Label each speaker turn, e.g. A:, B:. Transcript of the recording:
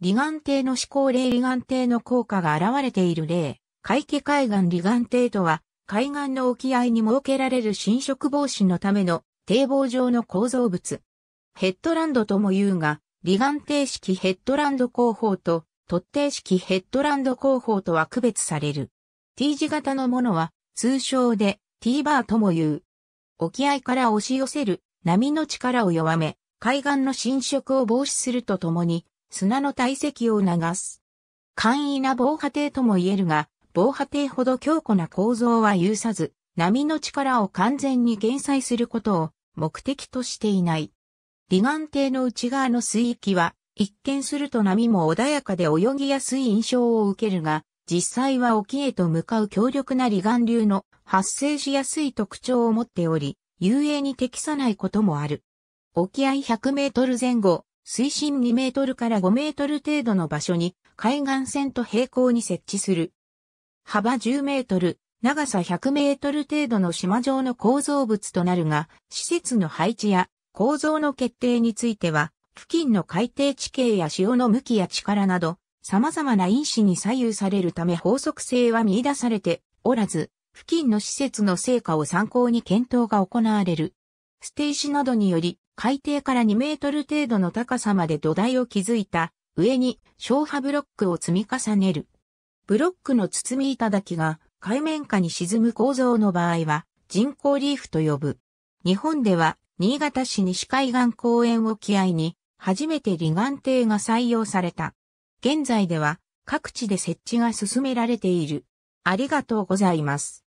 A: 離岸堤の思考例離岸堤の効果が現れている例、海家海岸離岸堤とは、海岸の沖合に設けられる侵食防止のための堤防上の構造物。ヘッドランドとも言うが、離岸堤式ヘッドランド工法と、突堤式ヘッドランド工法とは区別される。T 字型のものは、通称で T バーとも言う。沖合から押し寄せる波の力を弱め、海岸の侵食を防止するとともに、砂の堆積を流す。簡易な防波堤とも言えるが、防波堤ほど強固な構造は有さず、波の力を完全に減災することを目的としていない。離岸堤の内側の水域は、一見すると波も穏やかで泳ぎやすい印象を受けるが、実際は沖へと向かう強力な離岸流の発生しやすい特徴を持っており、遊泳に適さないこともある。沖合100メートル前後、水深2メートルから5メートル程度の場所に海岸線と平行に設置する。幅10メートル、長さ100メートル程度の島状の構造物となるが、施設の配置や構造の決定については、付近の海底地形や潮の向きや力など、様々な因子に左右されるため法則性は見出されておらず、付近の施設の成果を参考に検討が行われる。ステ石などにより、海底から2メートル程度の高さまで土台を築いた上に消波ブロックを積み重ねる。ブロックの包みだきが海面下に沈む構造の場合は人工リーフと呼ぶ。日本では新潟市西海岸公園沖合に初めて離岸堤が採用された。現在では各地で設置が進められている。ありがと
B: うございます。